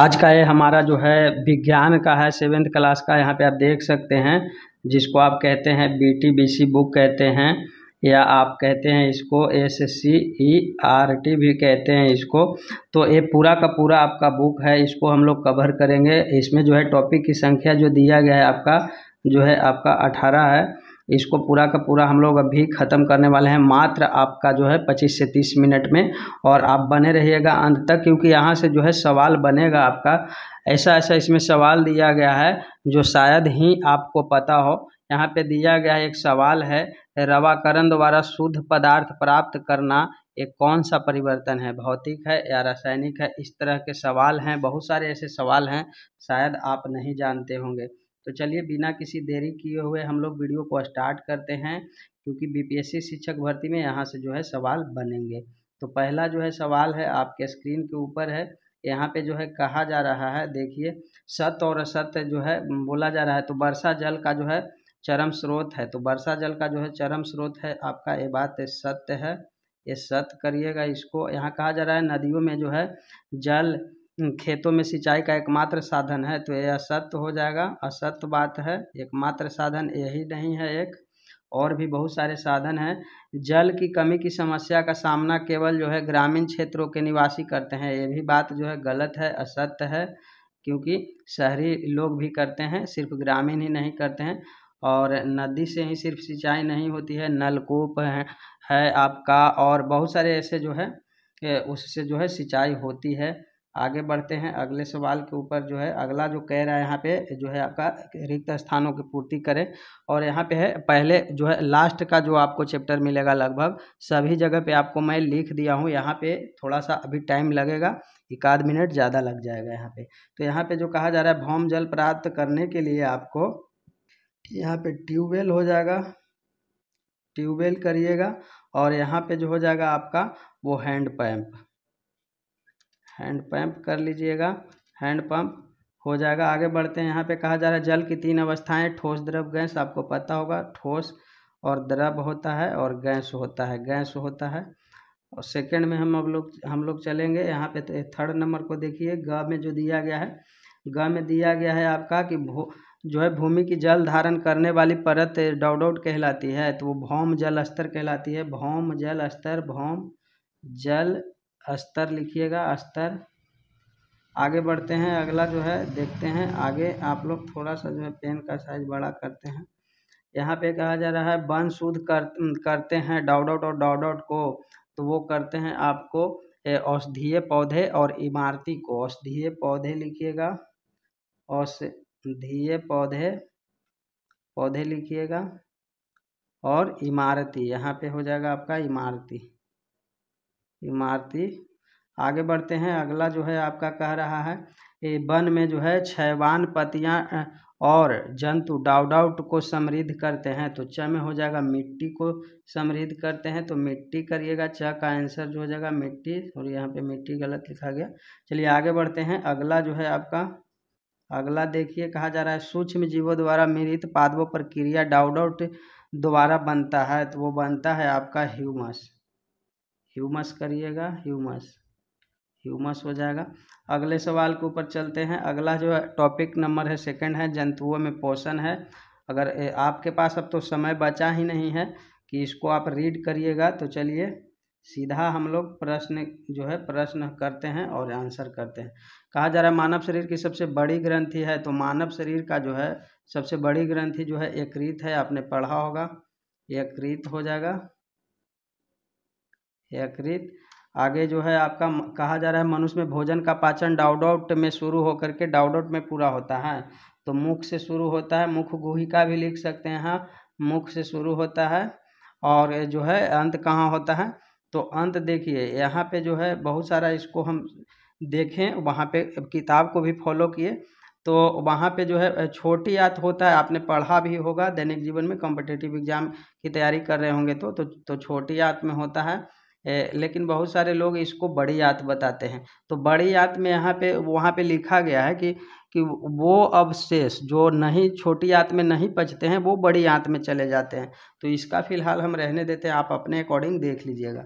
आज का ये हमारा जो है विज्ञान का है सेवेंथ क्लास का यहाँ पे आप देख सकते हैं जिसको आप कहते हैं B T B C book कहते हैं या आप कहते हैं इसको S C E R T भी कहते हैं इसको तो ये पूरा का पूरा आपका बुक है इसको हम लोग कवर करेंगे इसमें जो है टॉपिक की संख्या जो दिया गया है आपका जो है आपका अठारह है इसको पूरा का पूरा हम लोग अभी ख़त्म करने वाले हैं मात्र आपका जो है पच्चीस से तीस मिनट में और आप बने रहिएगा अंत तक क्योंकि यहाँ से जो है सवाल बनेगा आपका ऐसा ऐसा इसमें सवाल दिया गया है जो शायद ही आपको पता हो यहाँ पे दिया गया एक सवाल है रवाकरण द्वारा शुद्ध पदार्थ प्राप्त करना एक कौन सा परिवर्तन है भौतिक है या रासायनिक है इस तरह के सवाल हैं बहुत सारे ऐसे सवाल हैं शायद आप नहीं जानते होंगे तो चलिए बिना किसी देरी किए हुए हम लोग वीडियो को स्टार्ट करते हैं क्योंकि बीपीएससी शिक्षक भर्ती में यहाँ से जो है सवाल बनेंगे तो पहला जो है सवाल है आपके स्क्रीन के ऊपर है यहाँ पे जो है कहा जा रहा है देखिए सत्य और असत्य जो है बोला जा रहा है तो वर्षा जल का जो है चरम स्रोत है तो वर्षा जल का जो है चरम स्रोत है आपका ये बात सत्य है ये सत्य करिएगा इसको यहाँ कहा जा रहा है नदियों में जो है जल खेतों में सिंचाई का एकमात्र साधन है तो यह असत्य हो जाएगा असत्य बात है एकमात्र साधन यही नहीं है एक और भी बहुत सारे साधन हैं जल की कमी की समस्या का सामना केवल जो है ग्रामीण क्षेत्रों के निवासी करते हैं ये भी बात जो है गलत है असत्य है क्योंकि शहरी लोग भी करते हैं सिर्फ ग्रामीण ही नहीं करते हैं और नदी से ही सिर्फ सिंचाई नहीं होती है नलकूप है, है आपका और बहुत सारे ऐसे जो है उससे जो है सिंचाई होती है आगे बढ़ते हैं अगले सवाल के ऊपर जो है अगला जो कह रहा है यहाँ पे जो है आपका रिक्त स्थानों की पूर्ति करें और यहाँ पे है पहले जो है लास्ट का जो आपको चैप्टर मिलेगा लगभग सभी जगह पे आपको मैं लिख दिया हूँ यहाँ पे थोड़ा सा अभी टाइम लगेगा एक आध मिनट ज़्यादा लग जाएगा यहाँ पे तो यहाँ पे जो कहा जा रहा है भौम जल प्राप्त करने के लिए आपको यहाँ पर ट्यूबवेल हो जाएगा ट्यूबवेल करिएगा और यहाँ पर जो हो जाएगा आपका वो हैंड पंप हैंड पंप कर लीजिएगा हैंड पंप हो जाएगा आगे बढ़ते हैं यहाँ पे कहा जा रहा है जल की तीन अवस्थाएं ठोस द्रव गैस आपको पता होगा ठोस और द्रव होता है और गैस होता है गैस होता है और सेकंड में हम अब लोग हम लोग चलेंगे यहाँ पे थर्ड तो नंबर को देखिए ग में जो दिया गया है ग में दिया गया है आपका कि भो जो है भूमि की जल धारण करने वाली परत डाउडाउट कहलाती है तो वो भौम जल स्तर कहलाती है भौम जल स्तर भौम जल अस्तर लिखिएगा अस्तर आगे बढ़ते हैं अगला जो है देखते हैं आगे आप लोग थोड़ा सा जो है पेन का साइज बड़ा करते हैं यहाँ पे कहा जा रहा है वन शुद्ध कर करते हैं डाउडोट और डाउडोट को तो वो करते हैं आपको औषधीय पौधे और इमारती को औषधीय पौधे लिखिएगा औषधीय पौधे पौधे लिखिएगा और इमारती यहाँ पे हो जाएगा आपका इमारती इमारती आगे बढ़ते हैं अगला जो है आपका कह रहा है ये वन में जो है छैवान पतियाँ और जंतु डाउडाउट को समृद्ध करते हैं तो च में हो जाएगा मिट्टी को समृद्ध करते हैं तो मिट्टी करिएगा च का आंसर जो हो जाएगा मिट्टी और यहाँ पे मिट्टी गलत लिखा गया चलिए आगे बढ़ते हैं अगला जो है आपका अगला देखिए कहा जा रहा है सूक्ष्म जीवों द्वारा मिलित पादवों पर क्रिया डाउडाउट द्वारा बनता है तो वो बनता है आपका ह्यूमस ह्यूमस करिएगा ह्यूमस ह्यूमस हो जाएगा अगले सवाल के ऊपर चलते हैं अगला जो है टॉपिक नंबर है सेकंड है जंतुओं में पोषण है अगर आपके पास अब तो समय बचा ही नहीं है कि इसको आप रीड करिएगा तो चलिए सीधा हम लोग प्रश्न जो है प्रश्न करते हैं और आंसर करते हैं कहा जा रहा है मानव शरीर की सबसे बड़ी ग्रंथि है तो मानव शरीर का जो है सबसे बड़ी ग्रंथि जो है एकृत है आपने पढ़ा होगा एकृत हो जाएगा यकृत आगे जो है आपका कहा जा रहा है मनुष्य में भोजन का पाचन डाउडाउट में शुरू होकर के डाउडाउट में पूरा होता है तो मुख से शुरू होता है मुख गुहिका भी लिख सकते हैं मुख से शुरू होता है और जो है अंत कहाँ होता है तो अंत देखिए यहाँ पे जो है बहुत सारा इसको हम देखें वहाँ पे किताब को भी फॉलो किए तो वहाँ पे जो है छोटी याद होता है आपने पढ़ा भी होगा दैनिक जीवन में कॉम्पिटेटिव एग्जाम की तैयारी कर रहे होंगे तो तो, तो छोटी याद में होता है लेकिन बहुत सारे लोग इसको बड़ी आयत बताते हैं तो बड़ी आयत में यहाँ पे वहाँ पे लिखा गया है कि कि वो अवशेष जो नहीं छोटी आत में नहीं पचते हैं वो बड़ी आयत में चले जाते हैं तो इसका फिलहाल हम रहने देते हैं आप अपने अकॉर्डिंग देख लीजिएगा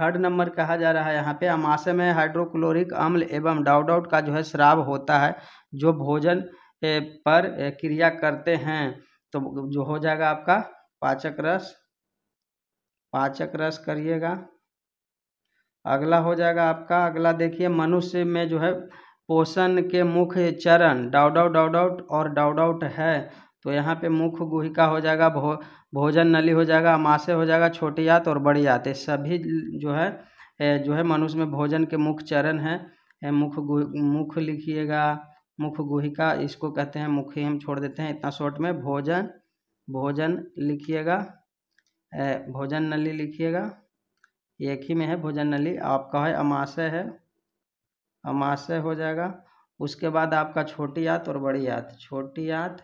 थर्ड नंबर कहा जा रहा है यहाँ पे अमाशय में हाइड्रोक्लोरिक अम्ल एवं डाउडाउट का जो है श्राव होता है जो भोजन पर क्रिया करते हैं तो जो हो जाएगा आपका पाचक रस पाचक रस करिएगा अगला हो जाएगा आपका अगला देखिए मनुष्य में जो है पोषण के मुख्य चरण डाउड आउट और आउट है तो यहाँ पे मुख्य गुहिका हो जाएगा भो भोजन नली हो जाएगा अमाशय हो जाएगा छोटी यात और बड़ी यात सभी जो है जो है मनुष्य में भोजन के मुख्य चरण है मुख्य मुख्य लिखिएगा मुख्य गुहिका इसको कहते हैं मुख्य हम छोड़ देते हैं इतना शॉर्ट में भोजन भोजन लिखिएगा भोजन नली लिखिएगा एक ही में है भोजन नली आपका है अमाशय है अमाशय हो जाएगा उसके बाद आपका छोटी आत और बड़ी आत छोटी आत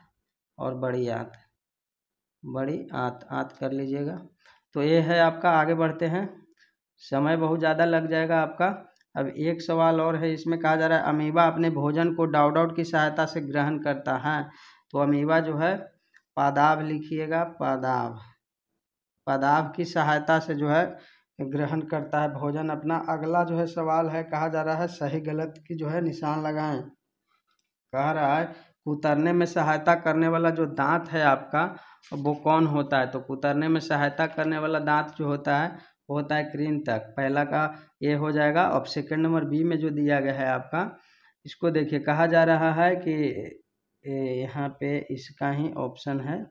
और बड़ी आत बड़ी आत आत कर लीजिएगा तो ये है आपका आगे बढ़ते हैं समय बहुत ज़्यादा लग जाएगा आपका अब एक सवाल और है इसमें कहा जा रहा है अमीबा अपने भोजन को डाउट आउट की सहायता से ग्रहण करता है तो अमीबा जो है पादाब लिखिएगा पादाब पादाब की सहायता से जो है ग्रहण करता है भोजन अपना अगला जो है सवाल है कहा जा रहा है सही गलत की जो है निशान लगाएं कह रहा है कुतरने में सहायता करने वाला जो दांत है आपका वो कौन होता है तो कुतरने में सहायता करने वाला दांत जो होता है वो होता है क्रीन तक पहला का ये हो जाएगा और सेकंड नंबर बी में जो दिया गया है आपका इसको देखिए कहा जा रहा है कि यहाँ पे इसका ही ऑप्शन है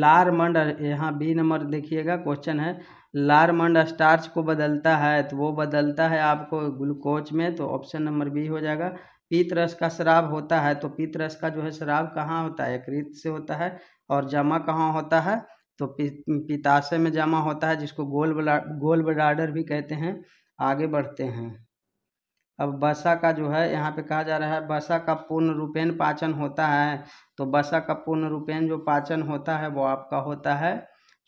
लार मंड यहाँ बी नंबर देखिएगा क्वेश्चन है लारमंड स्टार्च को बदलता है तो वो बदलता है आपको ग्लूकोज में तो ऑप्शन नंबर बी हो जाएगा पीत रस का शराब होता है तो पीत रस का जो है शराब कहाँ होता है यकृत से होता है और जमा कहाँ होता है तो पी, पिताशय में जमा होता है जिसको गोल ब्ला गोल ब्लाडर भी कहते हैं आगे बढ़ते हैं अब बसा का जो है यहाँ पे कहा जा रहा है बसा का पूर्ण रूपेण पाचन होता है तो बसा का पूर्ण रूपेण जो पाचन होता है वो आपका होता है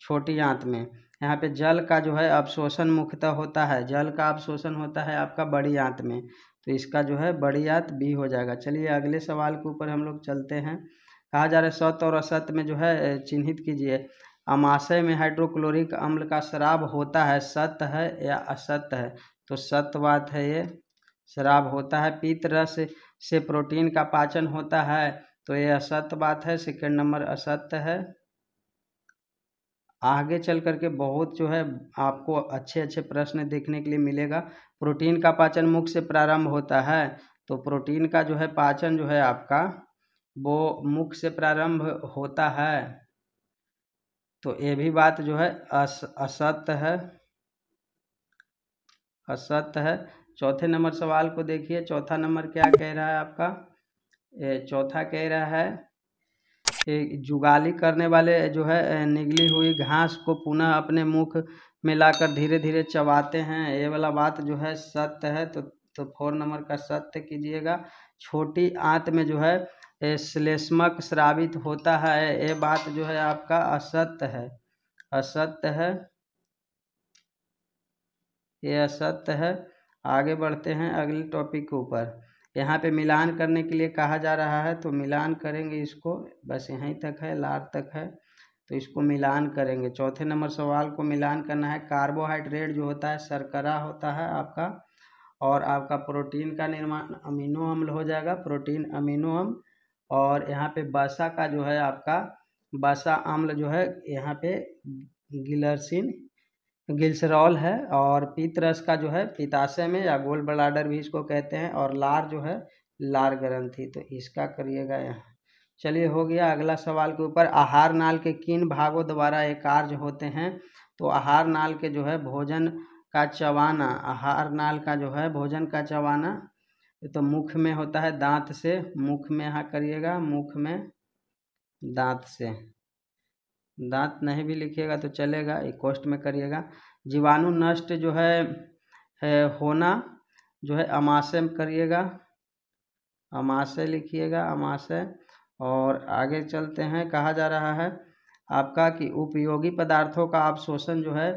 छोटी आंत में यहाँ पे जल का जो है अवशोषण मुख्यतः होता है जल का अवशोषण होता है आपका बड़ी आंत में तो इसका जो है बड़ी आंत बी हो जाएगा चलिए अगले सवाल के ऊपर हम लोग चलते हैं कहा जा रहा है सत और असत में जो है चिन्हित कीजिए अमाशय में हाइड्रोक्लोरिक अम्ल का शराब होता है सत्य है या असत्य है तो सत्य बात है ये शराब होता है पीत रस से प्रोटीन का पाचन होता है तो ये असत्य बात है सेकेंड नंबर असत्य है आगे चल करके बहुत जो है आपको अच्छे अच्छे प्रश्न देखने के लिए मिलेगा प्रोटीन का पाचन मुख से प्रारंभ होता है तो प्रोटीन का जो है पाचन जो है आपका वो मुख से प्रारंभ होता है तो ये भी बात जो है अस असत्य है असत्य है चौथे नंबर सवाल को देखिए चौथा नंबर क्या कह रहा है आपका चौथा कह रहा है जुगाली करने वाले जो है निगली हुई घास को पुनः अपने मुख में लाकर धीरे धीरे चबाते हैं ये वाला बात जो है सत्य है तो तो फोर नंबर का सत्य कीजिएगा छोटी आंत में जो है श्लेष्मक श्रावित होता है ये बात जो है आपका असत्य है असत्य है ये असत्य है आगे बढ़ते हैं अगले टॉपिक के ऊपर यहाँ पे मिलान करने के लिए कहा जा रहा है तो मिलान करेंगे इसको बस यहीं तक है लार तक है तो इसको मिलान करेंगे चौथे नंबर सवाल को मिलान करना है कार्बोहाइड्रेट जो होता है सरकरा होता है आपका और आपका प्रोटीन का निर्माण अमीनो अम्ल हो जाएगा प्रोटीन अमीनो अम्ल और यहाँ पे बसा का जो है आपका बसा अम्ल जो है यहाँ पे गिलरसिन गिल्सरॉल है और पीतरस का जो है पीताशय में या गोल ब्लाडर भी इसको कहते हैं और लार जो है लार ग्रंथि तो इसका करिएगा यहाँ चलिए हो गया अगला सवाल के ऊपर आहार नाल के किन भागों द्वारा ये कार्य होते हैं तो आहार नाल के जो है भोजन का चवाना आहार नाल का जो है भोजन का चवाना तो मुख में होता है दांत से मुख में यहाँ करिएगा मुख में दांत से दाँत नहीं भी लिखिएगा तो चलेगा एक कोष्ट में करिएगा जीवाणु नष्ट जो है, है होना जो है अमाशय में करिएगा अमाशय लिखिएगा अमाशय और आगे चलते हैं कहा जा रहा है आपका कि उपयोगी पदार्थों का आप शोषण जो है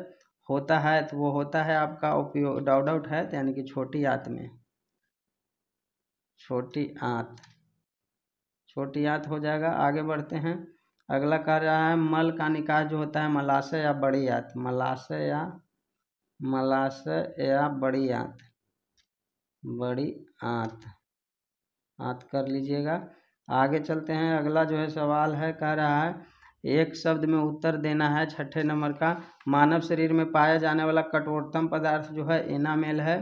होता है तो वो होता है आपका उपयोग डाउट आउट है तो यानी कि छोटी आंत में छोटी आंत छोटी आंत हो जाएगा आगे बढ़ते हैं अगला कह रहा है मल का निकाय जो होता है मलाशय या बड़ी आंत मलाशय या मलाशय या बड़ी आंत बड़ी आंत आंत कर लीजिएगा आगे चलते हैं अगला जो है सवाल है कह रहा है एक शब्द में उत्तर देना है छठे नंबर का मानव शरीर में पाया जाने वाला कठोरतम पदार्थ जो है इनामेल है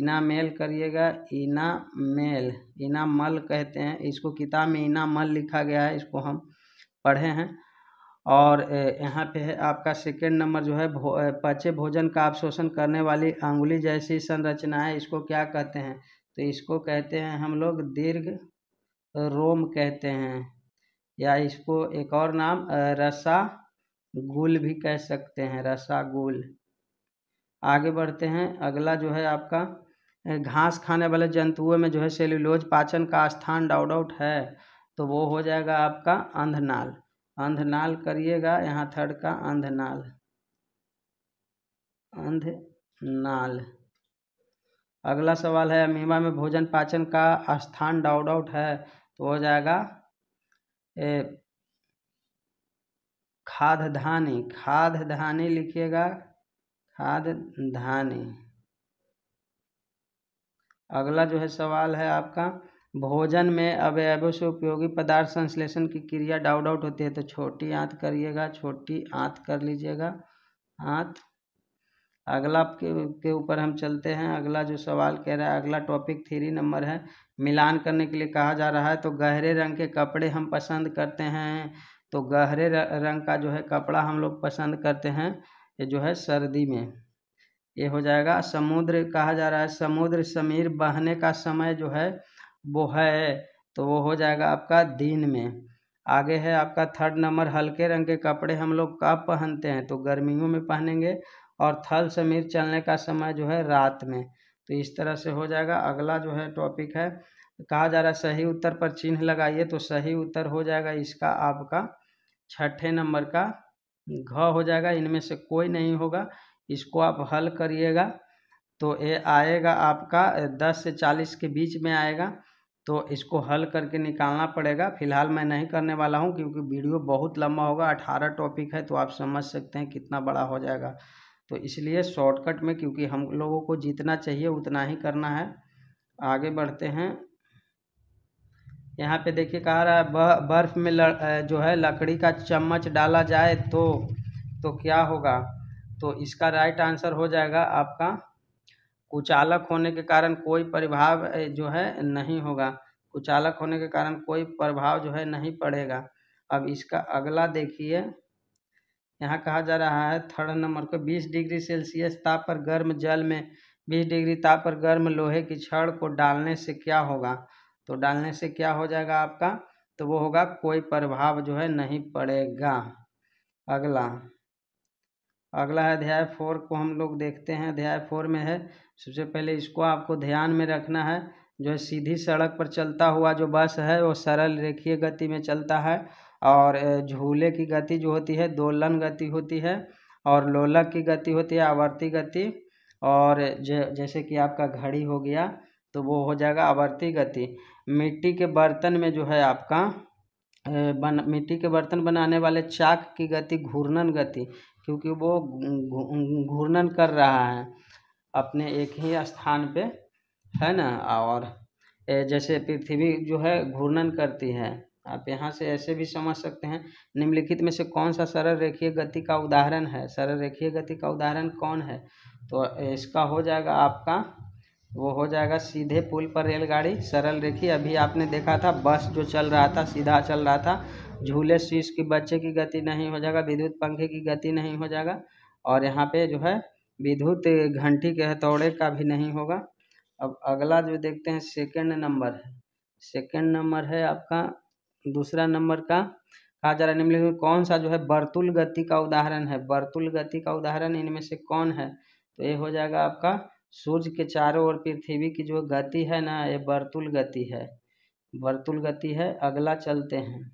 इनामेल करिएगा इनामेल इनामल कहते हैं इसको किताब में इनामल लिखा गया है इसको हम पढ़े हैं और यहाँ पे है आपका सेकेंड नंबर जो है भो पचे भोजन का अवशोषण करने वाली अंगुली जैसी संरचना है इसको क्या कहते हैं तो इसको कहते हैं हम लोग दीर्घ रोम कहते हैं या इसको एक और नाम रसा गुल भी कह सकते हैं रसा गुल आगे बढ़ते हैं अगला जो है आपका घास खाने वाले जंतुओं में जो है सेल्यूलोज पाचन का स्थान डाउट आउट है तो वो हो जाएगा आपका अंधनाल अंधनाल करिएगा यहाँ थर्ड का अंधनाल अंधनाल अगला सवाल है अमीमा में भोजन पाचन का स्थान डाउट आउट है तो हो जाएगा ए, खाद धानी खाद धानी लिखिएगा खाद धानी अगला जो है सवाल है आपका भोजन में अवयव से उपयोगी पदार्थ संश्लेषण की क्रिया डाउट आउट होती है तो छोटी आँत करिएगा छोटी आँत कर लीजिएगा आँत अगला के के ऊपर हम चलते हैं अगला जो सवाल कह रहा है अगला टॉपिक थ्री नंबर है मिलान करने के लिए कहा जा रहा है तो गहरे रंग के कपड़े हम पसंद करते हैं तो गहरे रंग का जो है कपड़ा हम लोग पसंद करते हैं ये जो है सर्दी में ये हो जाएगा समुद्र कहा जा रहा है समुद्र समीर बहने का समय जो है वो है तो वो हो जाएगा आपका दिन में आगे है आपका थर्ड नंबर हल्के रंग के कपड़े हम लोग कब पहनते हैं तो गर्मियों में पहनेंगे और थल समीर चलने का समय जो है रात में तो इस तरह से हो जाएगा अगला जो है टॉपिक है कहा जा रहा है सही उत्तर पर चिन्ह लगाइए तो सही उत्तर हो जाएगा इसका आपका छठे नंबर का घ हो जाएगा इनमें से कोई नहीं होगा इसको आप हल करिएगा तो ये आएगा आपका दस से चालीस के बीच में आएगा तो इसको हल करके निकालना पड़ेगा फिलहाल मैं नहीं करने वाला हूँ क्योंकि वीडियो बहुत लंबा होगा अठारह टॉपिक है तो आप समझ सकते हैं कितना बड़ा हो जाएगा तो इसलिए शॉर्टकट में क्योंकि हम लोगों को जितना चाहिए उतना ही करना है आगे बढ़ते हैं यहाँ पे देखिए कहा रहा है बर्फ़ में जो है लकड़ी का चम्मच डाला जाए तो तो क्या होगा तो इसका राइट आंसर हो जाएगा आपका कुचालक होने के कारण कोई प्रभाव जो है नहीं होगा कुचालक होने के कारण कोई प्रभाव जो है नहीं पड़ेगा अब इसका अगला देखिए यहाँ कहा जा रहा है थर्ड नंबर को 20 डिग्री सेल्सियस ताप पर गर्म जल में 20 डिग्री ताप पर गर्म लोहे की छड़ को डालने से क्या होगा तो डालने से क्या हो जाएगा आपका तो वो होगा कोई प्रभाव जो है नहीं पड़ेगा अगला अगला है अध्याय फोर को हम लोग देखते हैं अध्याय फोर में है सबसे पहले इसको आपको ध्यान में रखना है जो है सीधी सड़क पर चलता हुआ जो बस है वो सरल रेखीय गति में चलता है और झूले की गति जो होती है दोलन गति होती है और लोलक की गति होती है आवर्ती गति और जैसे कि आपका घड़ी हो गया तो वो हो जाएगा आवर्ती गति मिट्टी के बर्तन में जो है आपका बन मिट्टी के बर्तन बनाने वाले चाक की गति घूर्णन गति क्योंकि वो घूर्णन कर रहा है अपने एक ही स्थान पे है ना और जैसे पृथ्वी जो है घूर्णन करती है आप यहाँ से ऐसे भी समझ सकते हैं निम्नलिखित में से कौन सा सरल रेखीय गति का उदाहरण है सरल रेखीय गति का उदाहरण कौन है तो इसका हो जाएगा आपका वो हो जाएगा सीधे पुल पर रेलगाड़ी सरल रेखी अभी आपने देखा था बस जो चल रहा था सीधा चल रहा था झूले शीश की बच्चे की गति नहीं हो जाएगा विद्युत पंखे की गति नहीं हो जाएगा और यहाँ पे जो है विद्युत घंटी के हथौड़े का भी नहीं होगा अब अगला जो देखते हैं सेकेंड नंबर है सेकेंड नंबर है आपका दूसरा नंबर का कहा जा रहा है निम्नलिखित कौन सा जो है बर्तुल गति का उदाहरण है बर्तुल गति का उदाहरण इनमें से कौन है तो ये हो जाएगा आपका सूर्य के चारों ओर पृथ्वी की जो गति है ना ये बर्तुल गति है बर्तुल गति है अगला चलते हैं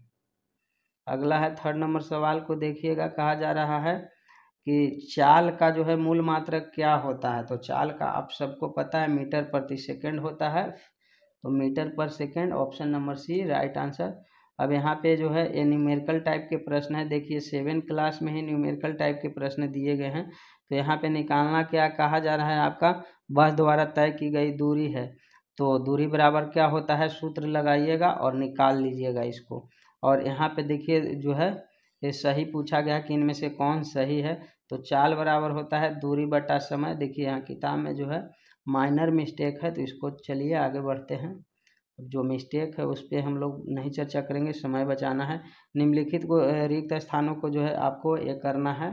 अगला है थर्ड नंबर सवाल को देखिएगा कहा जा रहा है कि चाल का जो है मूल मात्रक क्या होता है तो चाल का आप सबको पता है मीटर प्रति सेकंड होता है तो metre per second option number C right answer अब यहाँ पे जो है ये न्यूमेरिकल टाइप के प्रश्न है देखिए सेवन क्लास में ही न्यूमेरिकल टाइप के प्रश्न दिए गए हैं तो यहाँ पे निकालना क्या कहा जा रहा है आपका बस द्वारा तय की गई दूरी है तो दूरी बराबर क्या होता है सूत्र लगाइएगा और निकाल लीजिएगा इसको और यहाँ पे देखिए जो है ये सही पूछा गया कि इनमें से कौन सही है तो चाल बराबर होता है दूरी बटा समय देखिए यहाँ किताब में जो है माइनर मिस्टेक है तो इसको चलिए आगे बढ़ते हैं जो मिस्टेक है उस पर हम लोग नहीं चर्चा करेंगे समय बचाना है निम्नलिखित को रिक्त स्थानों को जो है आपको ये करना है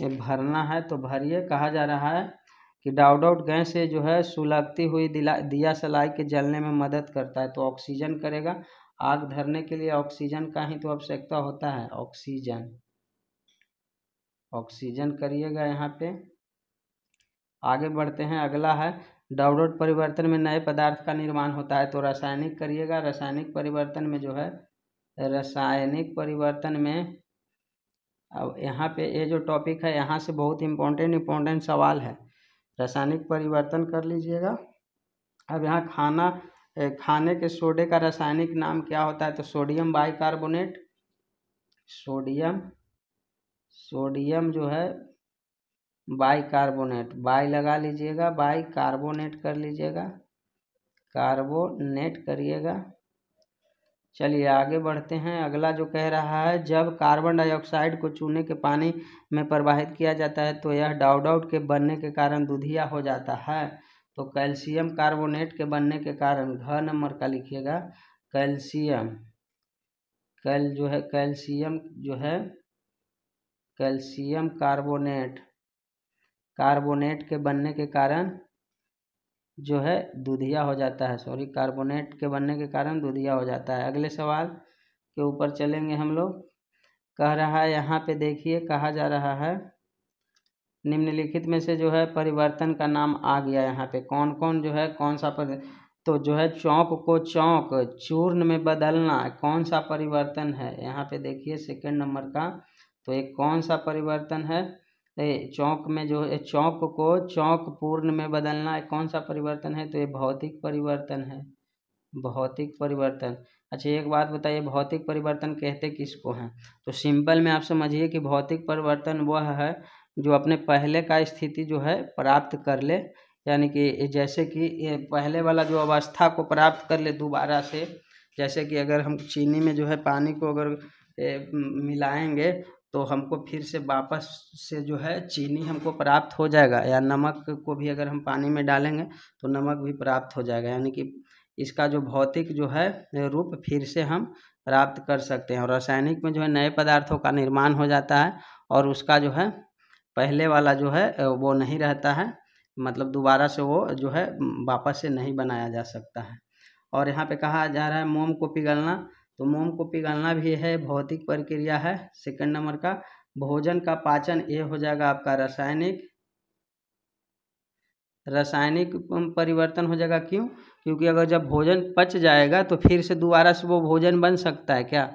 ये भरना है तो भरिए कहा जा रहा है कि आउट गैस से जो है सुलगती हुई दिला दिया सलाई के जलने में मदद करता है तो ऑक्सीजन करेगा आग धरने के लिए ऑक्सीजन का ही तो आवश्यकता होता है ऑक्सीजन ऑक्सीजन करिएगा यहाँ पे आगे बढ़ते हैं अगला है डाउडोट परिवर्तन में नए पदार्थ का निर्माण होता है तो रासायनिक करिएगा रासायनिक परिवर्तन में जो है रासायनिक परिवर्तन में अब यहाँ पे ये जो टॉपिक है यहाँ से बहुत इम्पोर्टेंट इम्पोर्टेंट सवाल है रासायनिक परिवर्तन कर लीजिएगा अब यहाँ खाना खाने के सोडे का रासायनिक नाम क्या होता है तो सोडियम बाइकार्बोनेट सोडियम सोडियम जो है बाइकार्बोनेट बाई लगा लीजिएगा बाई कार्बोनेट कर लीजिएगा कार्बोनेट करिएगा चलिए आगे बढ़ते हैं अगला जो कह रहा है जब कार्बन डाइऑक्साइड को चूने के पानी में प्रवाहित किया जाता है तो यह डाउडाउट के बनने के कारण दुधिया हो जाता है तो कैल्शियम कार्बोनेट के बनने के कारण घ नंबर का लिखिएगा कैल्शियम कैल जो है कैल्शियम जो है कैल्शियम कार्बोनेट कार्बोनेट के बनने के कारण जो है दुधिया हो जाता है सॉरी कार्बोनेट के बनने के कारण दुधिया हो जाता है अगले सवाल के ऊपर चलेंगे हम लोग कह रहा है यहाँ पे देखिए कहा जा रहा है निम्नलिखित में से जो है परिवर्तन का नाम आ गया यहाँ पे कौन कौन जो है कौन सा पर तो जो है चौक को चौक चूर्ण में बदलना कौन सा परिवर्तन है यहाँ पे देखिए सेकेंड नंबर का तो एक कौन सा परिवर्तन है चौक में जो है चौक को चौक पूर्ण में बदलना है कौन सा परिवर्तन है तो ये भौतिक परिवर्तन है भौतिक परिवर्तन अच्छा एक बात बताइए भौतिक परिवर्तन कहते किसको हैं तो सिंपल में आप समझिए कि भौतिक परिवर्तन वह है जो अपने पहले का स्थिति जो है प्राप्त कर ले यानी कि जैसे कि पहले वाला जो अवस्था को प्राप्त कर ले दोबारा से जैसे कि अगर हम चीनी में जो है पानी को अगर ए, मिलाएंगे तो हमको फिर से वापस से जो है चीनी हमको प्राप्त हो जाएगा या नमक को भी अगर हम पानी में डालेंगे तो नमक भी प्राप्त हो जाएगा यानी कि इसका जो भौतिक जो है रूप फिर से हम प्राप्त कर सकते हैं और रासायनिक में जो है नए पदार्थों का निर्माण हो जाता है और उसका जो है पहले वाला जो है वो नहीं रहता है मतलब दोबारा से वो जो है वापस से नहीं बनाया जा सकता है और यहाँ पे कहा जा रहा है मोम को पिघलना तो मोम को पिघलना भी है भौतिक प्रक्रिया है सेकंड नंबर का भोजन का पाचन ये हो जाएगा आपका रासायनिक रासायनिक परिवर्तन हो जाएगा क्यों क्योंकि अगर जब भोजन पच जाएगा तो फिर से दोबारा से वो भोजन बन सकता है क्या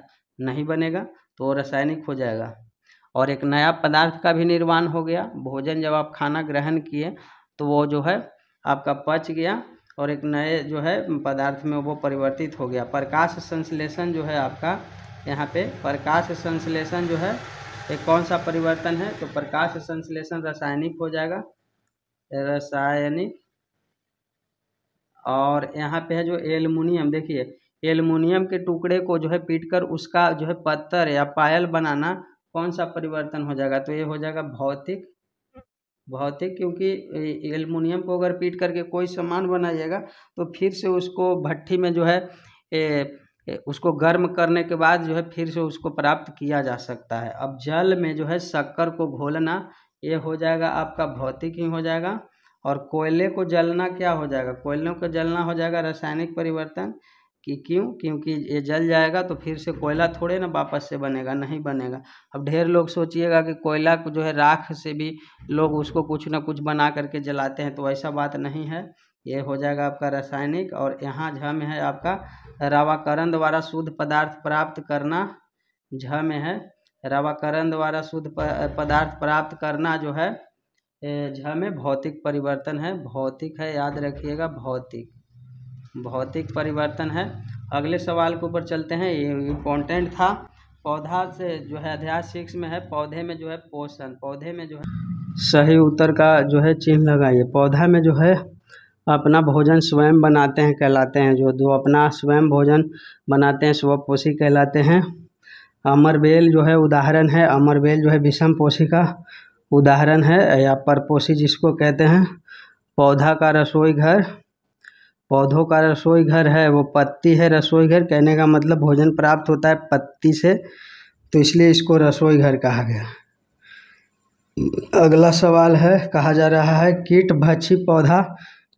नहीं बनेगा तो वो रासायनिक हो जाएगा और एक नया पदार्थ का भी निर्माण हो गया भोजन जब आप खाना ग्रहण किए तो वो जो है आपका पच गया और एक नए जो है पदार्थ में वो परिवर्तित हो गया प्रकाश संश्लेषण जो है आपका यहाँ पे प्रकाश संश्लेषण जो है एक कौन सा परिवर्तन है तो प्रकाश संश्लेषण रासायनिक हो जाएगा रासायनिक और यहाँ पे है जो एल्युमिनियम देखिए एल्युमिनियम के टुकड़े को जो है पीट कर उसका जो है पत्थर या पायल बनाना कौन सा परिवर्तन हो जाएगा तो ये हो जाएगा भौतिक भौतिक क्योंकि एल्युमिनियम को अगर पीट करके कोई सामान बनाइएगा तो फिर से उसको भट्टी में जो है ए, उसको गर्म करने के बाद जो है फिर से उसको प्राप्त किया जा सकता है अब जल में जो है शक्कर को घोलना ये हो जाएगा आपका भौतिक ही हो जाएगा और कोयले को जलना क्या हो जाएगा कोयले को जलना हो जाएगा रासायनिक परिवर्तन कि क्यों क्योंकि ये जल जाएगा तो फिर से कोयला थोड़े ना वापस से बनेगा नहीं बनेगा अब ढेर लोग सोचिएगा कि कोयला को जो है राख से भी लोग उसको कुछ ना कुछ बना करके जलाते हैं तो ऐसा बात नहीं है ये हो जाएगा आपका रासायनिक और यहाँ झ में है आपका रावाकरण द्वारा शुद्ध पदार्थ प्राप्त करना झ में है रवाकरण द्वारा शुद्ध पदार्थ प्राप्त करना जो है झ में भौतिक परिवर्तन है भौतिक है याद रखिएगा भौतिक भौतिक परिवर्तन है अगले सवाल के ऊपर चलते हैं ये इम्पोर्टेंट था पौधा से जो है अध्याय सिक्स में है पौधे में जो है पोषण पौधे में जो है सही उत्तर का जो है चिन्ह लगाइए पौधा में जो है अपना भोजन स्वयं बनाते हैं कहलाते हैं जो दो अपना स्वयं भोजन बनाते हैं स्वपोषी कहलाते हैं अमरबेल जो है उदाहरण है अमरबेल जो है विषम पोषी का उदाहरण है या परपोषी जिसको कहते हैं पौधा का रसोई घर पौधों का रसोई घर है वो पत्ती है रसोई घर कहने का मतलब भोजन प्राप्त होता है पत्ती से तो इसलिए इसको रसोई घर कहा गया अगला सवाल है कहा जा रहा है कीट भक्षी पौधा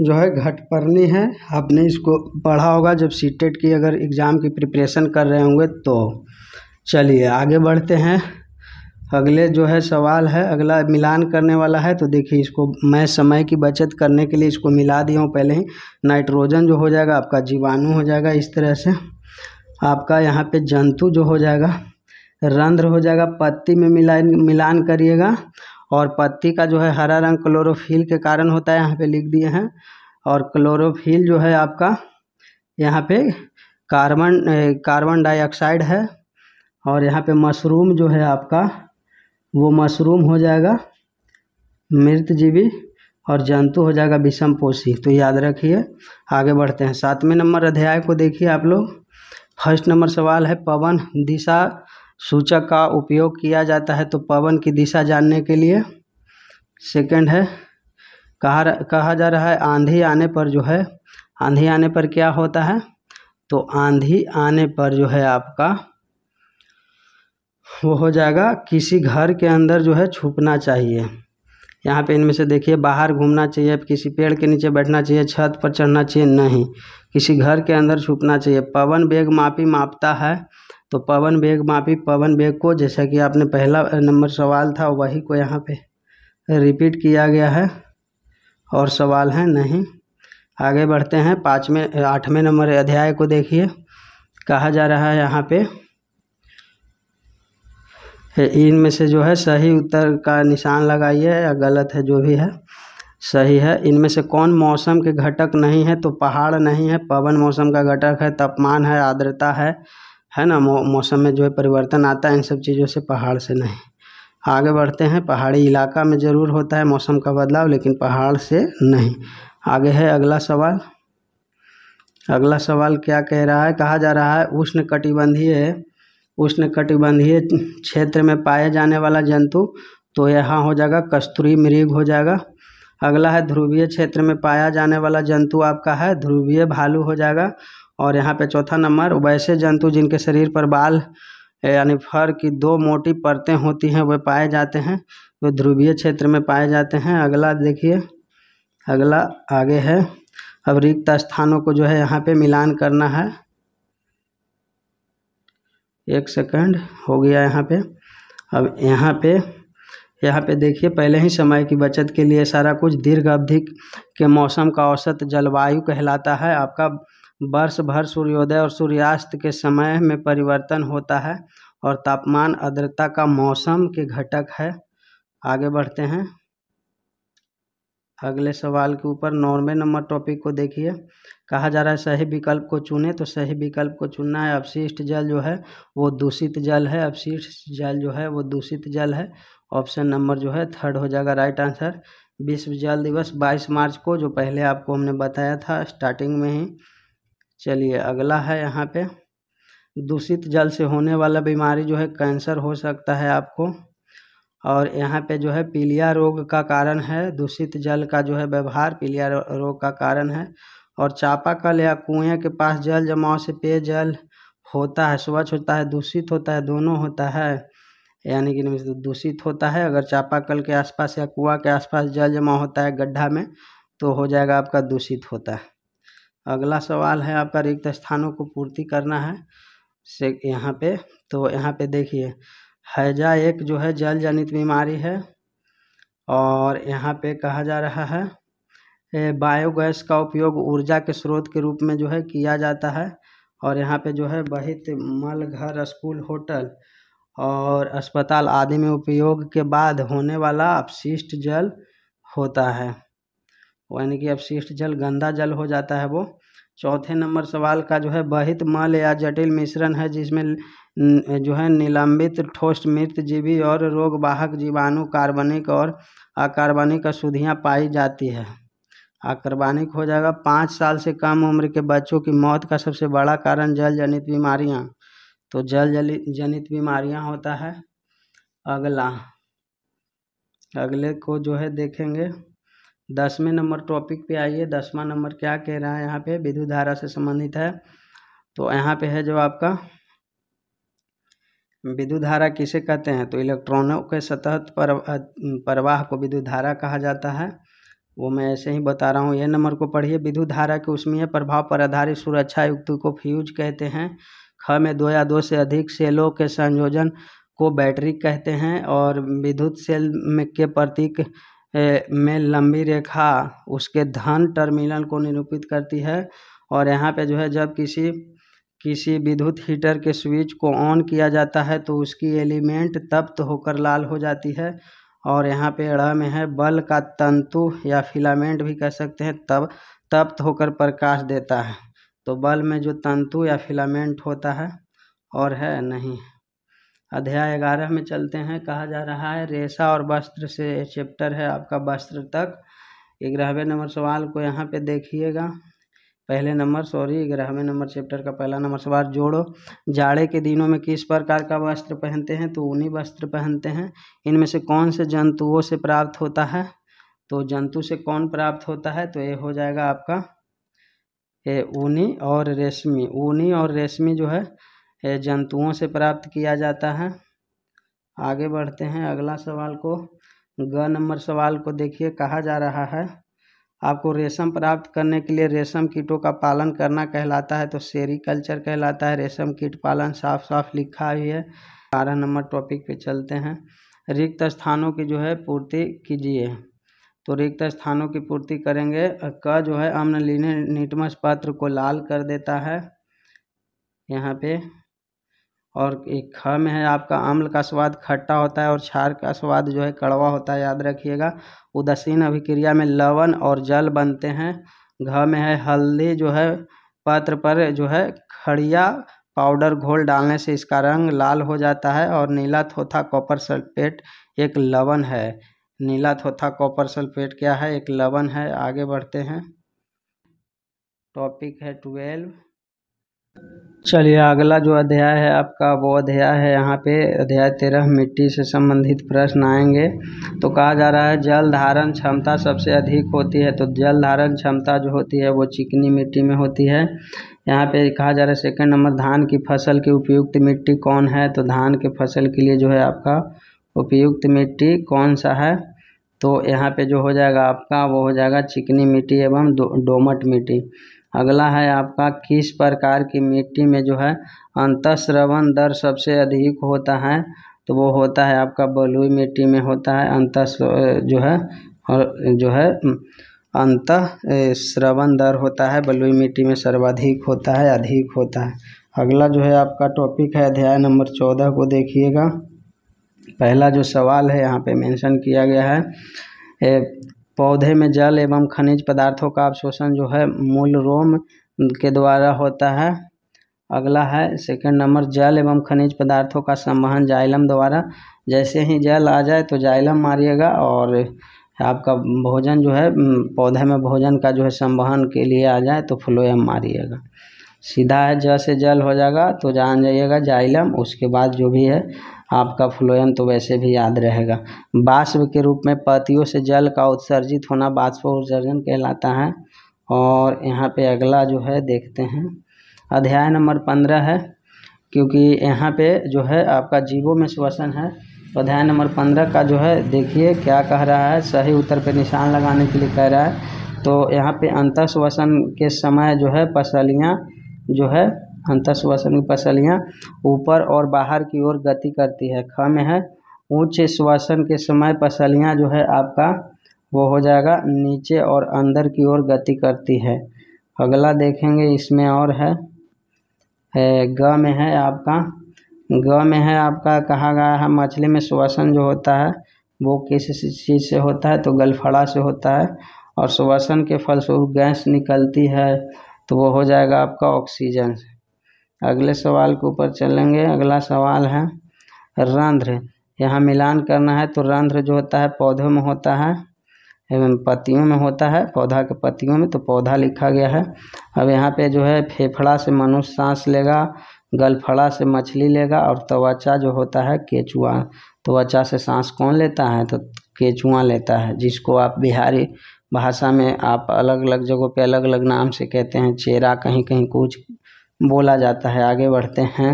जो है घटपर्णी है आपने इसको पढ़ा होगा जब सी टेट e की अगर एग्ज़ाम की प्रिपरेशन कर रहे होंगे तो चलिए आगे बढ़ते हैं अगले जो है सवाल है अगला मिलान करने वाला है तो देखिए इसको मैं समय की बचत करने के लिए इसको मिला दिया हूँ पहले ही नाइट्रोजन जो हो जाएगा आपका जीवाणु हो जाएगा इस तरह से आपका यहाँ पे जंतु जो हो जाएगा रंध्र हो जाएगा पत्ती में मिला मिलान करिएगा और पत्ती का जो है हरा रंग क्लोरोफिल के कारण होता है यहाँ पर लिख दिए हैं और क्लोरोफिल जो है आपका यहाँ पे कार्बन कार्बन डाइऑक्साइड है और यहाँ पे मशरूम जो है आपका वो मशरूम हो जाएगा जीवी और जंतु हो जाएगा विषम पोषी तो याद रखिए आगे बढ़ते हैं सातवें नंबर अध्याय को देखिए आप लोग फर्स्ट नंबर सवाल है पवन दिशा सूचक का उपयोग किया जाता है तो पवन की दिशा जानने के लिए सेकंड है कहा कहा जा रहा है आंधी आने पर जो है आंधी आने पर क्या होता है तो आंधी आने पर जो है आपका वो हो जाएगा किसी घर के अंदर जो है छुपना चाहिए यहाँ पे इनमें से देखिए बाहर घूमना चाहिए किसी पेड़ के नीचे बैठना चाहिए छत पर चढ़ना चाहिए नहीं किसी घर के अंदर छुपना चाहिए पवन बेग मापी मापता है तो पवन बेग मापी पवन बेग को जैसा कि आपने पहला नंबर सवाल था वही को यहाँ पे रिपीट किया गया है और सवाल है नहीं आगे बढ़ते हैं पाँचवें आठवें नंबर अध्याय को देखिए कहा जा रहा है यहाँ पर इनमें से जो है सही उत्तर का निशान लगाइए या गलत है जो भी है सही है इनमें से कौन मौसम के घटक नहीं है तो पहाड़ नहीं है पवन मौसम का घटक है तापमान है आर्द्रता है है ना मौसम में जो है परिवर्तन आता है इन सब चीज़ों से पहाड़ से नहीं आगे बढ़ते हैं पहाड़ी इलाका में ज़रूर होता है मौसम का बदलाव लेकिन पहाड़ से नहीं आगे है अगला सवाल अगला सवाल क्या कह रहा है कहा जा रहा है उष्ण कटिबंधीय उष्णकटिबंधीय क्षेत्र में पाए जाने वाला जंतु तो यहाँ हो जाएगा कस्तूरी मृग हो जाएगा अगला है ध्रुवीय क्षेत्र में पाया जाने वाला जंतु आपका है ध्रुवीय भालू हो जाएगा और यहाँ पे चौथा नंबर वैसे जंतु जिनके शरीर पर बाल यानी फर की दो मोटी परतें होती हैं वे पाए जाते हैं वे ध्रुवीय क्षेत्र में पाए जाते हैं अगला देखिए अगला आगे है अब रिक्त स्थानों को जो है यहाँ पे मिलान करना है एक सेकंड हो गया यहाँ पे अब यहाँ पे यहाँ पे देखिए पहले ही समय की बचत के लिए सारा कुछ दीर्घ अवधि के मौसम का औसत जलवायु कहलाता है आपका वर्ष भर सूर्योदय और सूर्यास्त के समय में परिवर्तन होता है और तापमान आर्द्रता का मौसम के घटक है आगे बढ़ते हैं अगले सवाल के ऊपर नौवे नंबर टॉपिक को देखिए कहा जा रहा है सही विकल्प को चुने तो सही विकल्प को चुनना है अपशिष्ट जल जो है वो दूषित जल है अपशिष्ट जल जो है वो दूषित जल है ऑप्शन नंबर जो है थर्ड हो जाएगा राइट आंसर विश्व जल दिवस 22 मार्च को जो पहले आपको हमने बताया था स्टार्टिंग में ही चलिए अगला है यहाँ पे दूषित जल से होने वाला बीमारी जो है कैंसर हो सकता है आपको और यहाँ पे जो है पीलिया रोग का कारण है दूषित जल का जो है व्यवहार पीलिया रोग का कारण है और चापाकल या कुएँ के पास जल जमाव से पेयजल होता है स्वच्छ होता है दूषित होता है दोनों होता है यानी कि दूषित होता है अगर चापाकल के आसपास या कुआ के आसपास जल जमा होता है गड्ढा में तो हो जाएगा आपका दूषित होता है अगला सवाल है आपका रिक्त स्थानों को पूर्ति करना है से यहाँ पे तो यहाँ पे देखिए हैजा एक जो है जल जनित बीमारी है और यहाँ पे कहा जा रहा है बायोगैस का उपयोग ऊर्जा के स्रोत के रूप में जो है किया जाता है और यहाँ पे जो है बहित मल घर स्कूल होटल और अस्पताल आदि में उपयोग के बाद होने वाला अपशिष्ट जल होता है यानी कि अपशिष्ट जल गंदा जल हो जाता है वो चौथे नंबर सवाल का जो है बहित मल या जटिल मिश्रण है जिसमें जो है निलंबित ठोस मृत जीवी और रोगवाहक जीवाणु कार्बनिक और अकार्बनिक अशुद्धियाँ पाई जाती है आक्रमणिक हाँ, हो जाएगा पाँच साल से कम उम्र के बच्चों की मौत का सबसे बड़ा कारण जल जनित बीमारियाँ तो जल जनित बीमारियाँ होता है अगला अगले को जो है देखेंगे दसवें नंबर टॉपिक पे आइए दसवां नंबर क्या कह रहा है यहाँ पे विद्युत धारा से संबंधित है तो यहाँ पे है जो आपका विद्युत धारा किसे कहते हैं तो इलेक्ट्रॉनों के सतह पर प्रवाह को विद्युत धारा कहा जाता है वो मैं ऐसे ही बता रहा हूँ ये नंबर को पढ़िए विद्युत धारा के उसमें प्रभाव पर आधारित सुरक्षा युक्त को फ्यूज कहते हैं ख में दो या दो से अधिक सेलों के संयोजन को बैटरी कहते हैं और विद्युत सेल में के प्रतीक में लंबी रेखा उसके धन टर्मिनल को निरूपित करती है और यहाँ पे जो है जब किसी किसी विद्युत हीटर के स्विच को ऑन किया जाता है तो उसकी एलिमेंट तप्त होकर लाल हो जाती है और यहाँ पे अड़ा में है बल का तंतु या फिलामेंट भी कह सकते हैं तब तप्त होकर प्रकाश देता है तो बल में जो तंतु या फिलामेंट होता है और है नहीं अध्याय ग्यारह में चलते हैं कहा जा रहा है रेशा और वस्त्र से चैप्टर है आपका वस्त्र तक ग्यारहवें नंबर सवाल को यहाँ पे देखिएगा पहले नंबर सॉरी ग्यारहवें नंबर चैप्टर का पहला नंबर सवाल जोड़ो जाड़े के दिनों में किस प्रकार का वस्त्र पहनते हैं तो ऊनी वस्त्र पहनते हैं इनमें से कौन से जंतुओं से प्राप्त होता है तो जंतु से कौन प्राप्त होता है तो ये हो जाएगा आपका ये ऊनी और रेशमी ऊनी और रेशमी जो है ये जंतुओं से प्राप्त किया जाता है आगे बढ़ते हैं अगला सवाल को ग नंबर सवाल को देखिए कहा जा रहा है आपको रेशम प्राप्त करने के लिए रेशम कीटों का पालन करना कहलाता है तो सेरीकल्चर कहलाता है रेशम कीट पालन साफ साफ लिखा भी है बारह नंबर टॉपिक पे चलते हैं रिक्त स्थानों की जो है पूर्ति कीजिए तो रिक्त स्थानों की पूर्ति करेंगे क जो है अम्न लीने नीटमस पत्र को लाल कर देता है यहाँ पे और एक ख में है आपका अम्ल का स्वाद खट्टा होता है और क्षार का स्वाद जो है कड़वा होता है याद रखिएगा उदासीन अभिक्रिया में लवण और जल बनते हैं घ में है हल्दी जो है पात्र पर जो है खड़िया पाउडर घोल डालने से इसका रंग लाल हो जाता है और नीला थोथा कॉपर सल्फेट एक लवण है नीला थोथा कॉपर सल्फेट क्या है एक लवण है आगे बढ़ते हैं टॉपिक है ट्वेल्व चलिए अगला जो अध्याय है आपका वो अध्याय है यहाँ पे अध्याय तेरह मिट्टी से संबंधित प्रश्न आएंगे तो कहा जा रहा है जल धारण क्षमता सबसे अधिक होती है तो जल धारण क्षमता जो होती है वो चिकनी मिट्टी में होती है यहाँ पे कहा जा रहा है सेकंड नंबर धान की फसल की उपयुक्त मिट्टी कौन है तो धान के फसल के लिए जो है आपका उपयुक्त मिट्टी कौन सा है तो यहाँ पर जो हो जाएगा आपका वो हो जाएगा चिकनी मिट्टी एवं डोमट मिट्टी अगला है आपका किस प्रकार की मिट्टी में जो है अंतश्रवण दर सबसे अधिक होता है तो वो होता है आपका बलुई मिट्टी में होता है अंत जो है और जो है अंत श्रवण दर होता है बलुई मिट्टी में सर्वाधिक होता है अधिक होता है अगला जो है आपका टॉपिक है अध्याय नंबर चौदह को देखिएगा पहला जो सवाल है यहाँ पे मेंशन किया गया है पौधे में जल एवं खनिज पदार्थों का अवशोषण जो है मूल रोम के द्वारा होता है अगला है सेकंड नंबर जल एवं खनिज पदार्थों का संवहन जाइलम द्वारा जैसे ही जल आ जाए तो जाइलम मारिएगा और आपका भोजन जो है पौधे में भोजन का जो है संवहन के लिए आ जाए तो फ्लोएम मारिएगा सीधा है जैसे जल हो जाएगा तो जान जाइएगा जाइलम उसके बाद जो भी है आपका फ्लोएम तो वैसे भी याद रहेगा बाष्प के रूप में पतियों से जल का उत्सर्जित होना बाष्प उत्सर्जन कहलाता है और यहाँ पे अगला जो है देखते हैं अध्याय नंबर पंद्रह है क्योंकि यहाँ पे जो है आपका जीवों में श्वसन है तो अध्याय नंबर पंद्रह का जो है देखिए क्या कह रहा है सही उत्तर पर निशान लगाने के लिए कह रहा है तो यहाँ पे अंत श्वसन के समय जो है पसलियाँ जो है की पसलियाँ ऊपर और बाहर की ओर गति करती है ख में है उच्च श्वसन के समय पसलियाँ जो है आपका वो हो जाएगा नीचे और अंदर की ओर गति करती है अगला देखेंगे इसमें और है ग में है आपका ग में है आपका कहा गया है मछली में श्वसन जो होता है वो किस चीज़ से होता है तो गलफड़ा से होता है और श्वसन के फलस्वरूप गैस निकलती है तो वो हो जाएगा आपका ऑक्सीजन अगले सवाल के ऊपर चलेंगे अगला सवाल है रंध्र यहाँ मिलान करना है तो रंध्र जो होता है पौधों में होता है एवं पत्तियों में होता है पौधा के पत्तियों में तो पौधा लिखा गया है अब यहाँ पे जो है फेफड़ा से मनुष्य सांस लेगा गलफड़ा से मछली लेगा और त्वचा जो होता है केचुआ त्वचा से सांस कौन लेता है तो केचुआ लेता है जिसको आप बिहारी भाषा में आप अलग अलग जगहों पे अलग अलग नाम से कहते हैं चेरा कहीं कहीं कुछ बोला जाता है आगे बढ़ते हैं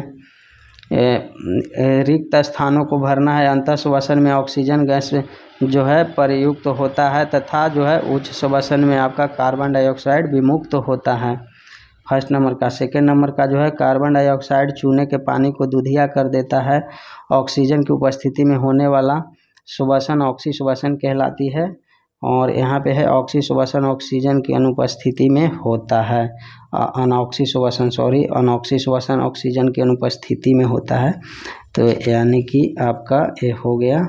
रिक्त स्थानों को भरना है अंत श्वसन में ऑक्सीजन गैस जो है प्रयुक्त तो होता है तथा जो है उच्च श्वसन में आपका कार्बन डाइऑक्साइड विमुक्त तो होता है फर्स्ट नंबर का सेकेंड नंबर का जो है कार्बन डाइऑक्साइड चूने के पानी को दुधिया कर देता है ऑक्सीजन की उपस्थिति में होने वाला सुबासन ऑक्सी सुबासन कहलाती है और यहाँ पे है ऑक्सी श्वसन ऑक्सीजन की अनुपस्थिति में होता है अनऑक्सी श्वसन सॉरी अनऑक्सी श्वसन ऑक्सीजन की अनुपस्थिति में होता है तो यानी कि आपका ये हो गया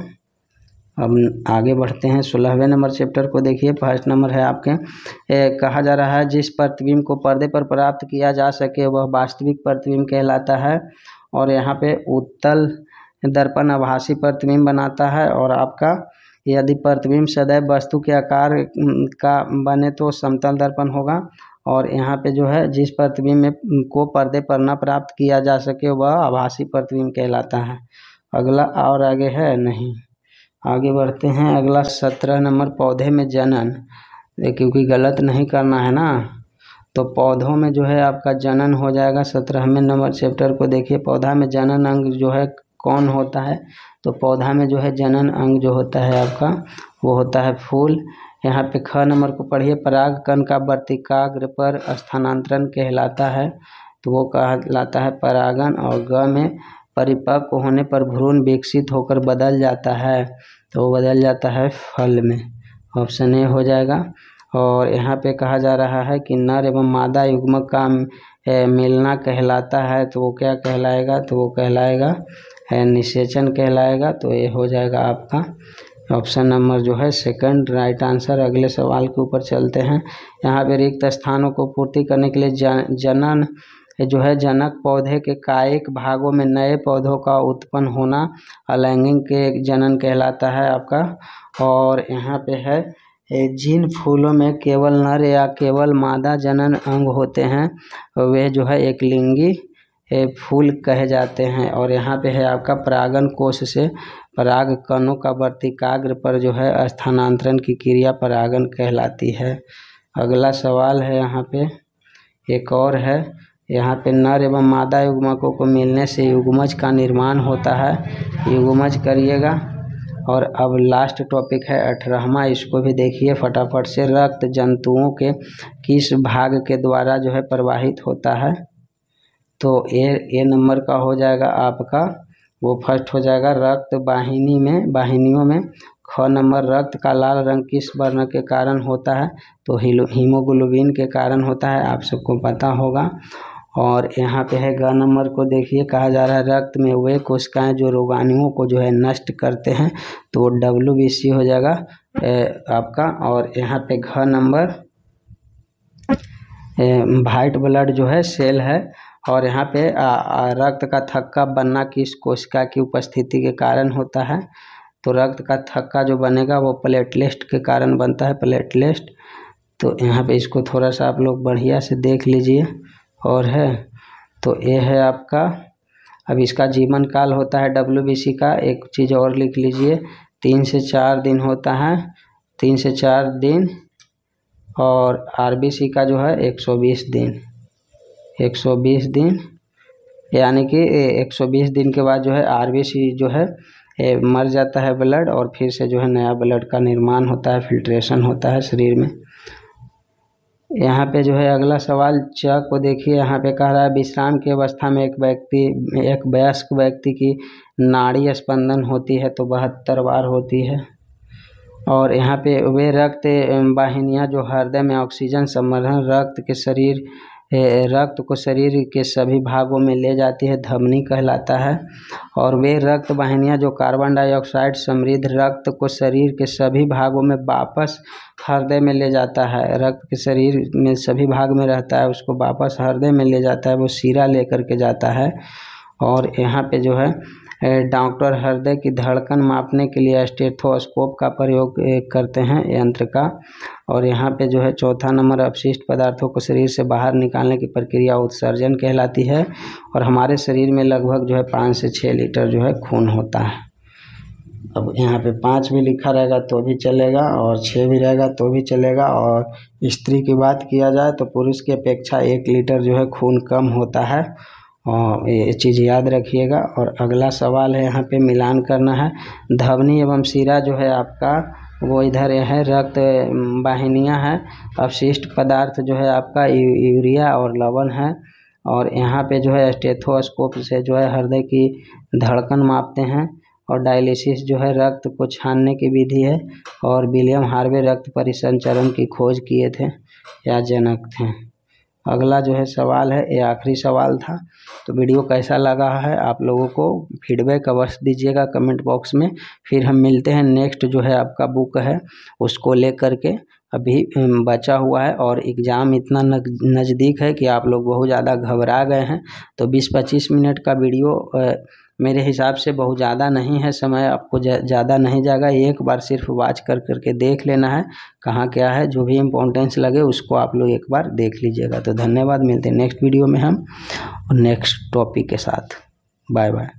अब आगे बढ़ते हैं सोलहवें नंबर चैप्टर को देखिए फर्स्ट नंबर है आपके ए, कहा जा रहा है जिस प्रतिबिंब को पर्दे पर प्राप्त किया जा सके वह वास्तविक प्रतिबिंब कहलाता है और यहाँ पे उत्तल दर्पण आभासी प्रतिबिंब बनाता है और आपका यदि प्रतिबिंब सदैव वस्तु के आकार का बने तो समतल दर्पण होगा और यहाँ पे जो है जिस प्रतिबिंब में को पर्दे पर न प्राप्त किया जा सके वह आभासी प्रतिबिंब कहलाता है अगला और आगे है नहीं आगे बढ़ते हैं अगला सत्रह नंबर पौधे में जनन क्योंकि गलत नहीं करना है ना तो पौधों में जो है आपका जनन हो जाएगा सत्रहवें नंबर चैप्टर को देखिए पौधा में जनन अंग जो है कौन होता है तो पौधा में जो है जनन अंग जो होता है आपका वो होता है फूल यहाँ पे ख नंबर को पढ़िए पराग कण का वर्तिकाग्र पर स्थानांतरण कहलाता है तो वो कहलाता है परागन और ग में परिपक्व होने पर भ्रूण विकसित होकर बदल जाता है तो वो बदल जाता है फल में ऑप्शन ए हो जाएगा और यहाँ पे कहा जा रहा है कि नर एवं मादा युग्मक का मिलना कहलाता है तो वो क्या कहलाएगा तो वो कहलाएगा है निषेचन कहलाएगा तो ये हो जाएगा आपका ऑप्शन नंबर जो है सेकंड राइट आंसर अगले सवाल के ऊपर चलते हैं यहाँ पे रिक्त स्थानों को पूर्ति करने के लिए जन जनन जो है जनक पौधे के कायिक भागों में नए पौधों का उत्पन्न होना अलैंगिक के जनन कहलाता है आपका और यहाँ पे है जिन फूलों में केवल नर या केवल मादा जनन अंग होते हैं वे जो है एक लिंगी ये फूल कहे जाते हैं और यहाँ पे है आपका परागन कोष से पराग कणों का वर्तिकाग्र पर जो है स्थानांतरण की क्रिया परागन कहलाती है अगला सवाल है यहाँ पे एक और है यहाँ पे नर एवं मादा युग्मकों को मिलने से युग्मज का निर्माण होता है युग्मज करिएगा और अब लास्ट टॉपिक है अठारहवा इसको भी देखिए फटाफट से रक्त जंतुओं के किस भाग के द्वारा जो है प्रवाहित होता है तो ए ए नंबर का हो जाएगा आपका वो फर्स्ट हो जाएगा रक्त वाहिनी में वाहिनियों में ख नंबर रक्त का लाल रंग किस वर्ण के कारण होता है तो हीमोग्लोबिन के कारण होता है आप सबको पता होगा और यहाँ पे है ग नंबर को देखिए कहा जा रहा है रक्त में वे कोशिकाएं जो रोगाणुओं को जो है नष्ट करते हैं तो डब्ल्यू बी सी हो जाएगा ए, आपका और यहाँ पे घ नंबर वाइट ब्लड जो है सेल है और यहाँ पे रक्त का थक्का बनना किस कोशिका की उपस्थिति के कारण होता है तो रक्त का थक्का जो बनेगा वो प्लेटलिस्ट के कारण बनता है प्लेटलिस्ट तो यहाँ पे इसको थोड़ा सा आप लोग बढ़िया से देख लीजिए और है तो ये है आपका अब इसका जीवन काल होता है डब्ल्यू का एक चीज़ और लिख लीजिए तीन से चार दिन होता है तीन से चार दिन और आर का जो है एक दिन एक सौ बीस दिन यानी कि एक सौ बीस दिन के बाद जो है आर बी सी जो है मर जाता है ब्लड और फिर से जो है नया ब्लड का निर्माण होता है फिल्ट्रेशन होता है शरीर में यहाँ पे जो है अगला सवाल च को देखिए यहाँ पे कह रहा है विश्राम की अवस्था में एक व्यक्ति एक वयस्क व्यक्ति की नाड़ी स्पंदन होती है तो बहत्तर बार होती है और यहाँ पे वे रक्त वाहिनियाँ जो हृदय में ऑक्सीजन संवर्धन रक्त के शरीर रक्त को शरीर के सभी भागों में ले जाती है धमनी कहलाता है और वे रक्त वाहिनियाँ जो कार्बन डाइऑक्साइड समृद्ध रक्त को शरीर के सभी भागों में वापस हृदय में ले जाता है रक्त के शरीर में सभी भाग में रहता है उसको वापस हृदय में ले जाता है वो सीरा लेकर के जाता है और यहाँ पे जो है डॉक्टर हृदय की धड़कन मापने के लिए स्टेथोस्कोप का प्रयोग करते हैं यंत्र का और यहाँ पे जो है चौथा नंबर अपशिष्ट पदार्थों को शरीर से बाहर निकालने की प्रक्रिया उत्सर्जन कहलाती है और हमारे शरीर में लगभग जो है पाँच से छः लीटर जो है खून होता है अब यहाँ पे पाँच भी लिखा रहेगा तो भी चलेगा और छः भी रहेगा तो भी चलेगा और स्त्री की बात किया जाए तो पुरुष की अपेक्षा एक लीटर जो है खून कम होता है ये चीज़ याद रखिएगा और अगला सवाल है यहाँ पे मिलान करना है धवनी एवं सिरा जो है आपका वो इधर है रक्त वाहिनियाँ हैं अवशिष्ट पदार्थ जो है आपका यूरिया और लवण है और यहाँ पे जो है स्टेथोस्कोप से जो है हृदय की धड़कन मापते हैं और डायलिसिस जो है रक्त को छानने की विधि है और विलियम हार्वे रक्त परिसंचरण की खोज किए थे या जनक थे अगला जो है सवाल है ये आखिरी सवाल था तो वीडियो कैसा लगा है आप लोगों को फीडबैक अवश्य दीजिएगा कमेंट बॉक्स में फिर हम मिलते हैं नेक्स्ट जो है आपका बुक है उसको ले करके अभी बचा हुआ है और एग्ज़ाम इतना नज़दीक है कि आप लोग बहुत ज़्यादा घबरा गए हैं तो 20-25 मिनट का वीडियो मेरे हिसाब से बहुत ज़्यादा नहीं है समय आपको ज़्यादा नहीं जाएगा एक बार सिर्फ वाच कर करके देख लेना है कहाँ क्या है जो भी इम्पोर्टेंस लगे उसको आप लोग एक बार देख लीजिएगा तो धन्यवाद मिलते हैं नेक्स्ट वीडियो में हम और नेक्स्ट टॉपिक के साथ बाय बाय